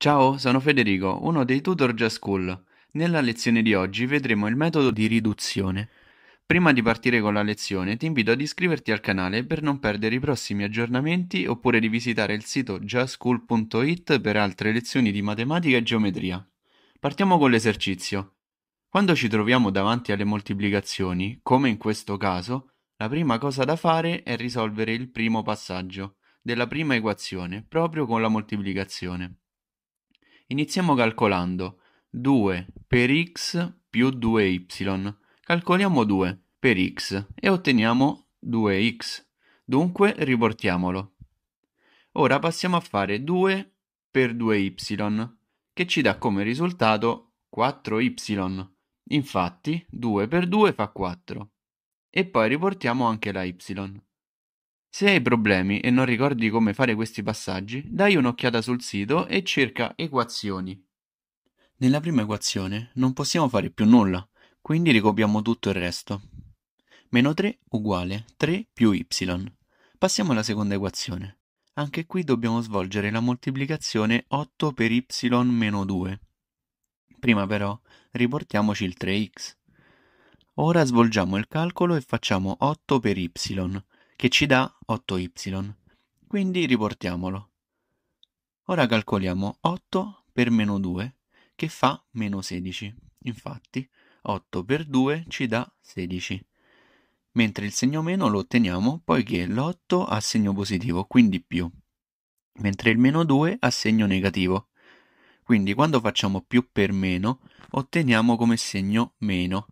Ciao, sono Federico, uno dei tutor JazzSchool. Nella lezione di oggi vedremo il metodo di riduzione. Prima di partire con la lezione ti invito ad iscriverti al canale per non perdere i prossimi aggiornamenti oppure di visitare il sito jazzschool.it per altre lezioni di matematica e geometria. Partiamo con l'esercizio. Quando ci troviamo davanti alle moltiplicazioni, come in questo caso, la prima cosa da fare è risolvere il primo passaggio della prima equazione, proprio con la moltiplicazione. Iniziamo calcolando 2 per x più 2y. Calcoliamo 2 per x e otteniamo 2x. Dunque riportiamolo. Ora passiamo a fare 2 per 2y, che ci dà come risultato 4y. Infatti 2 per 2 fa 4. E poi riportiamo anche la y. Se hai problemi e non ricordi come fare questi passaggi, dai un'occhiata sul sito e cerca equazioni. Nella prima equazione non possiamo fare più nulla, quindi ricopiamo tutto il resto. Meno 3 uguale 3 più y. Passiamo alla seconda equazione. Anche qui dobbiamo svolgere la moltiplicazione 8 per y meno 2. Prima però riportiamoci il 3x. Ora svolgiamo il calcolo e facciamo 8 per y che ci dà 8y. Quindi riportiamolo. Ora calcoliamo 8 per meno 2, che fa meno 16. Infatti 8 per 2 ci dà 16. Mentre il segno meno lo otteniamo poiché l'8 ha segno positivo, quindi più, mentre il meno 2 ha segno negativo. Quindi quando facciamo più per meno otteniamo come segno meno.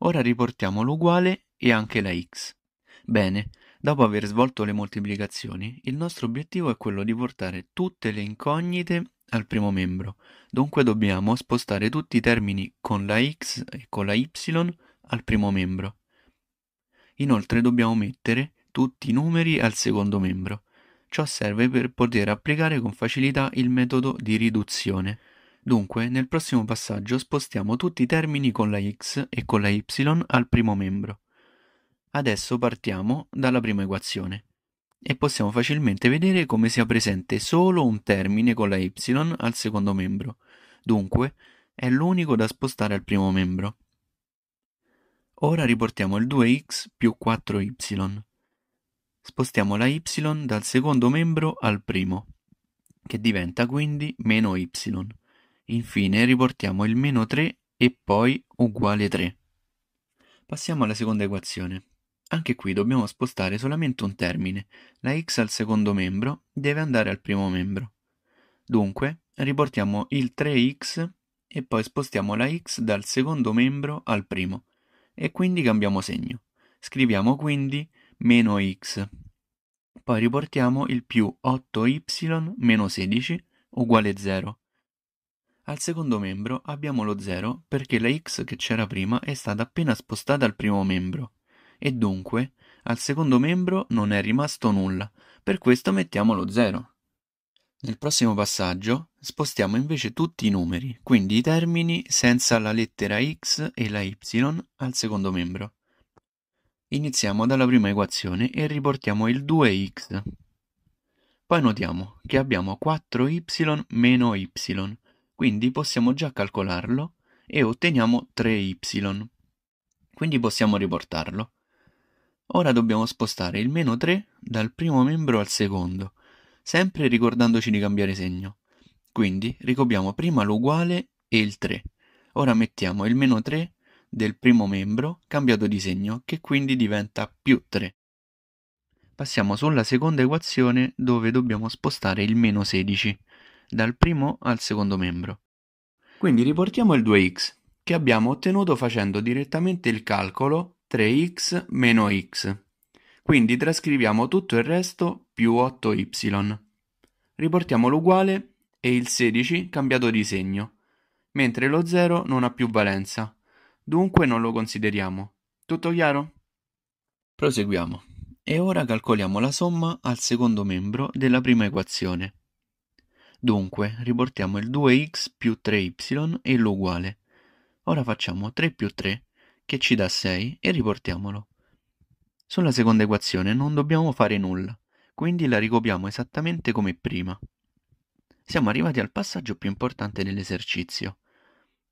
Ora riportiamo l'uguale e anche la x. Bene, Dopo aver svolto le moltiplicazioni, il nostro obiettivo è quello di portare tutte le incognite al primo membro, dunque dobbiamo spostare tutti i termini con la x e con la y al primo membro. Inoltre dobbiamo mettere tutti i numeri al secondo membro. Ciò serve per poter applicare con facilità il metodo di riduzione. Dunque, nel prossimo passaggio spostiamo tutti i termini con la x e con la y al primo membro. Adesso partiamo dalla prima equazione e possiamo facilmente vedere come sia presente solo un termine con la y al secondo membro, dunque è l'unico da spostare al primo membro. Ora riportiamo il 2x più 4y. Spostiamo la y dal secondo membro al primo, che diventa quindi meno y. Infine riportiamo il meno 3 e poi uguale 3. Passiamo alla seconda equazione. Anche qui dobbiamo spostare solamente un termine, la x al secondo membro deve andare al primo membro. Dunque, riportiamo il 3x e poi spostiamo la x dal secondo membro al primo e quindi cambiamo segno. Scriviamo quindi meno x. Poi riportiamo il più 8y meno 16 uguale 0. Al secondo membro abbiamo lo 0 perché la x che c'era prima è stata appena spostata al primo membro e dunque al secondo membro non è rimasto nulla, per questo mettiamo lo 0. Nel prossimo passaggio spostiamo invece tutti i numeri, quindi i termini senza la lettera x e la y al secondo membro. Iniziamo dalla prima equazione e riportiamo il 2x. Poi notiamo che abbiamo 4y meno y, quindi possiamo già calcolarlo e otteniamo 3y. Quindi possiamo riportarlo. Ora dobbiamo spostare il meno 3 dal primo membro al secondo, sempre ricordandoci di cambiare segno. Quindi ricopiamo prima l'uguale e il 3. Ora mettiamo il meno 3 del primo membro cambiato di segno, che quindi diventa più 3. Passiamo sulla seconda equazione dove dobbiamo spostare il meno 16 dal primo al secondo membro. Quindi riportiamo il 2x che abbiamo ottenuto facendo direttamente il calcolo 3x meno x. Quindi trascriviamo tutto il resto più 8y. Riportiamo l'uguale e il 16 cambiato di segno, mentre lo 0 non ha più valenza, dunque non lo consideriamo. Tutto chiaro? Proseguiamo. E ora calcoliamo la somma al secondo membro della prima equazione. Dunque, riportiamo il 2x più 3y e l'uguale. Ora facciamo 3 più 3, che ci dà 6 e riportiamolo. Sulla seconda equazione non dobbiamo fare nulla, quindi la ricopiamo esattamente come prima. Siamo arrivati al passaggio più importante dell'esercizio.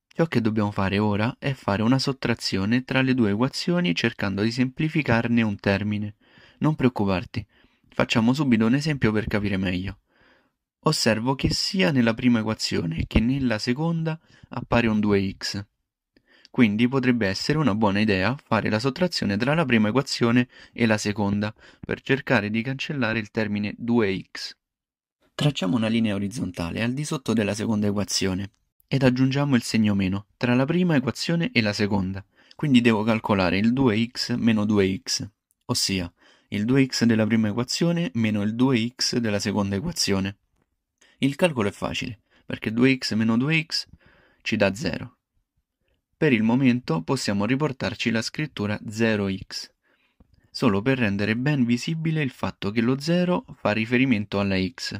Ciò che dobbiamo fare ora è fare una sottrazione tra le due equazioni cercando di semplificarne un termine. Non preoccuparti, facciamo subito un esempio per capire meglio. Osservo che sia nella prima equazione che nella seconda appare un 2x. Quindi potrebbe essere una buona idea fare la sottrazione tra la prima equazione e la seconda, per cercare di cancellare il termine 2x. Tracciamo una linea orizzontale al di sotto della seconda equazione ed aggiungiamo il segno meno tra la prima equazione e la seconda, quindi devo calcolare il 2x meno 2x, ossia il 2x della prima equazione meno il 2x della seconda equazione. Il calcolo è facile, perché 2x meno 2x ci dà 0 per il momento possiamo riportarci la scrittura 0x, solo per rendere ben visibile il fatto che lo 0 fa riferimento alla x.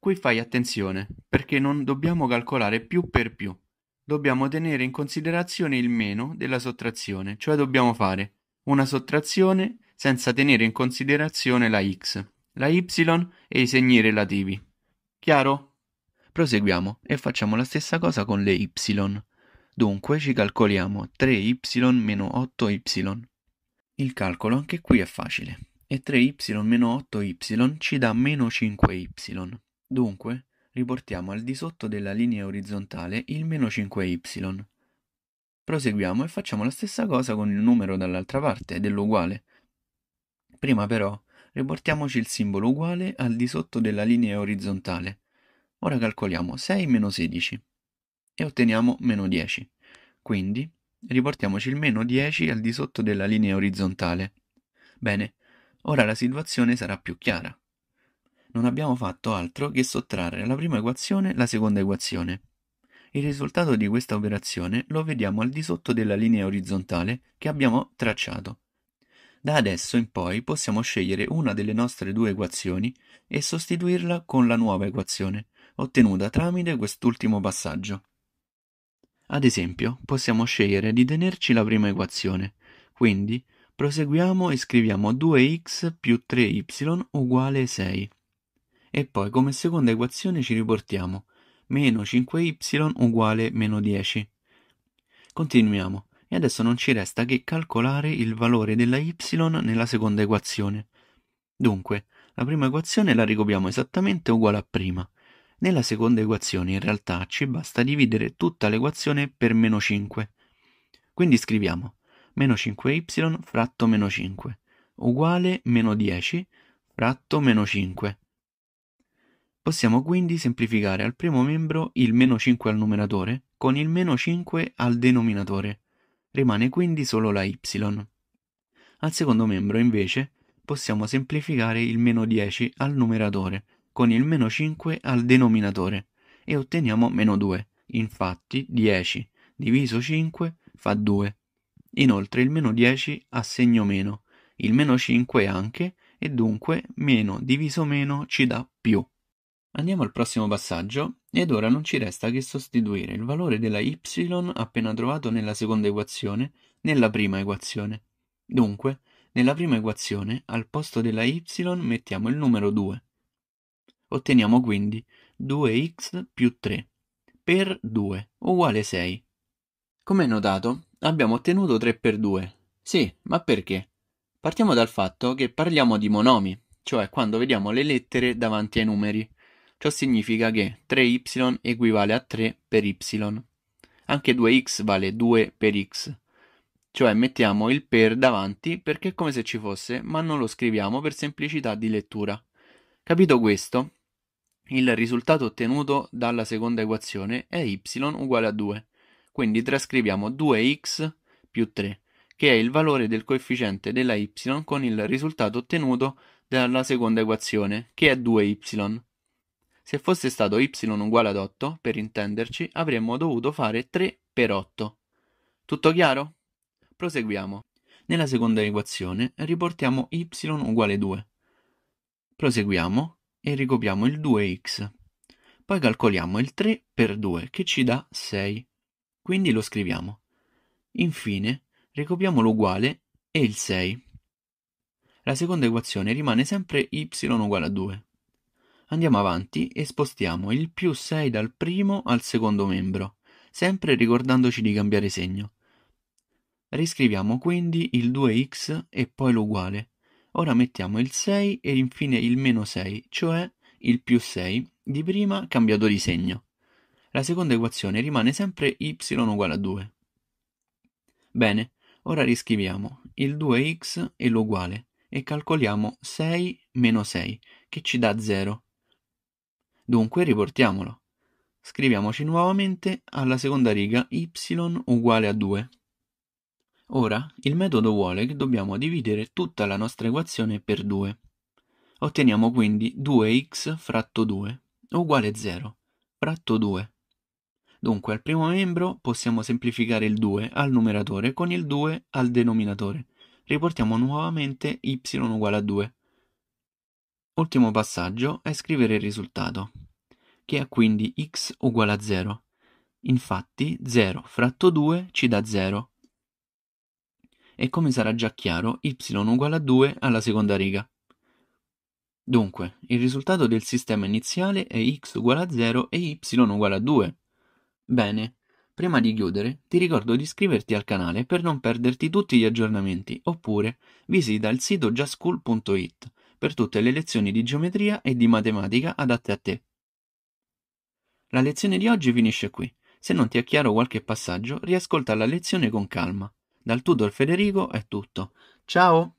Qui fai attenzione, perché non dobbiamo calcolare più per più. Dobbiamo tenere in considerazione il meno della sottrazione, cioè dobbiamo fare una sottrazione senza tenere in considerazione la x, la y e i segni relativi. Chiaro? Proseguiamo e facciamo la stessa cosa con le y. Dunque ci calcoliamo 3y 8y. Il calcolo anche qui è facile e 3y 8y ci dà meno 5y. Dunque riportiamo al di sotto della linea orizzontale il meno 5y. Proseguiamo e facciamo la stessa cosa con il numero dall'altra parte dell'uguale. Prima però riportiamoci il simbolo uguale al di sotto della linea orizzontale. Ora calcoliamo 6 meno 16 e otteniamo meno 10. Quindi riportiamoci il meno 10 al di sotto della linea orizzontale. Bene, ora la situazione sarà più chiara. Non abbiamo fatto altro che sottrarre alla prima equazione la seconda equazione. Il risultato di questa operazione lo vediamo al di sotto della linea orizzontale che abbiamo tracciato. Da adesso in poi possiamo scegliere una delle nostre due equazioni e sostituirla con la nuova equazione, ottenuta tramite quest'ultimo passaggio. Ad esempio, possiamo scegliere di tenerci la prima equazione, quindi proseguiamo e scriviamo 2x più 3y uguale 6. E poi come seconda equazione ci riportiamo meno 5y uguale meno 10. Continuiamo, e adesso non ci resta che calcolare il valore della y nella seconda equazione. Dunque, la prima equazione la ricopiamo esattamente uguale a prima, nella seconda equazione in realtà ci basta dividere tutta l'equazione per meno 5. Quindi scriviamo meno 5y fratto meno 5 uguale meno 10 fratto meno 5. Possiamo quindi semplificare al primo membro il meno 5 al numeratore con il meno 5 al denominatore. Rimane quindi solo la y. Al secondo membro invece possiamo semplificare il meno 10 al numeratore con il meno 5 al denominatore e otteniamo meno 2. Infatti 10 diviso 5 fa 2. Inoltre il meno 10 ha segno meno, il meno 5 anche e dunque meno diviso meno ci dà più. Andiamo al prossimo passaggio ed ora non ci resta che sostituire il valore della y appena trovato nella seconda equazione nella prima equazione. Dunque, nella prima equazione al posto della y mettiamo il numero 2 Otteniamo quindi 2x più 3 per 2 uguale 6. Come notato, abbiamo ottenuto 3 per 2. Sì, ma perché? Partiamo dal fatto che parliamo di monomi, cioè quando vediamo le lettere davanti ai numeri. Ciò significa che 3y equivale a 3 per y. Anche 2x vale 2 per x. Cioè mettiamo il per davanti perché è come se ci fosse, ma non lo scriviamo per semplicità di lettura. Capito questo, il risultato ottenuto dalla seconda equazione è y uguale a 2, quindi trascriviamo 2x più 3, che è il valore del coefficiente della y con il risultato ottenuto dalla seconda equazione, che è 2y. Se fosse stato y uguale ad 8, per intenderci, avremmo dovuto fare 3 per 8. Tutto chiaro? Proseguiamo. Nella seconda equazione riportiamo y uguale 2. Proseguiamo e ricopiamo il 2x. Poi calcoliamo il 3 per 2 che ci dà 6, quindi lo scriviamo. Infine ricopiamo l'uguale e il 6. La seconda equazione rimane sempre y uguale a 2. Andiamo avanti e spostiamo il più 6 dal primo al secondo membro, sempre ricordandoci di cambiare segno. Riscriviamo quindi il 2x e poi l'uguale, Ora mettiamo il 6 e infine il meno 6, cioè il più 6 di prima cambiato di segno. La seconda equazione rimane sempre y uguale a 2. Bene, ora riscriviamo il 2x e l'uguale e calcoliamo 6 meno 6, che ci dà 0. Dunque riportiamolo. Scriviamoci nuovamente alla seconda riga y uguale a 2. Ora, il metodo vuole che dobbiamo dividere tutta la nostra equazione per 2. Otteniamo quindi 2x fratto 2 uguale 0, fratto 2. Dunque al primo membro possiamo semplificare il 2 al numeratore con il 2 al denominatore. Riportiamo nuovamente y uguale a 2. Ultimo passaggio è scrivere il risultato, che è quindi x uguale a 0. Infatti 0 fratto 2 ci dà 0, e come sarà già chiaro y uguale a 2 alla seconda riga. Dunque, il risultato del sistema iniziale è x uguale a 0 e y uguale a 2. Bene, prima di chiudere ti ricordo di iscriverti al canale per non perderti tutti gli aggiornamenti, oppure visita il sito jaschool.it per tutte le lezioni di geometria e di matematica adatte a te. La lezione di oggi finisce qui. Se non ti è chiaro qualche passaggio, riascolta la lezione con calma. Dal Tudor Federico è tutto, ciao!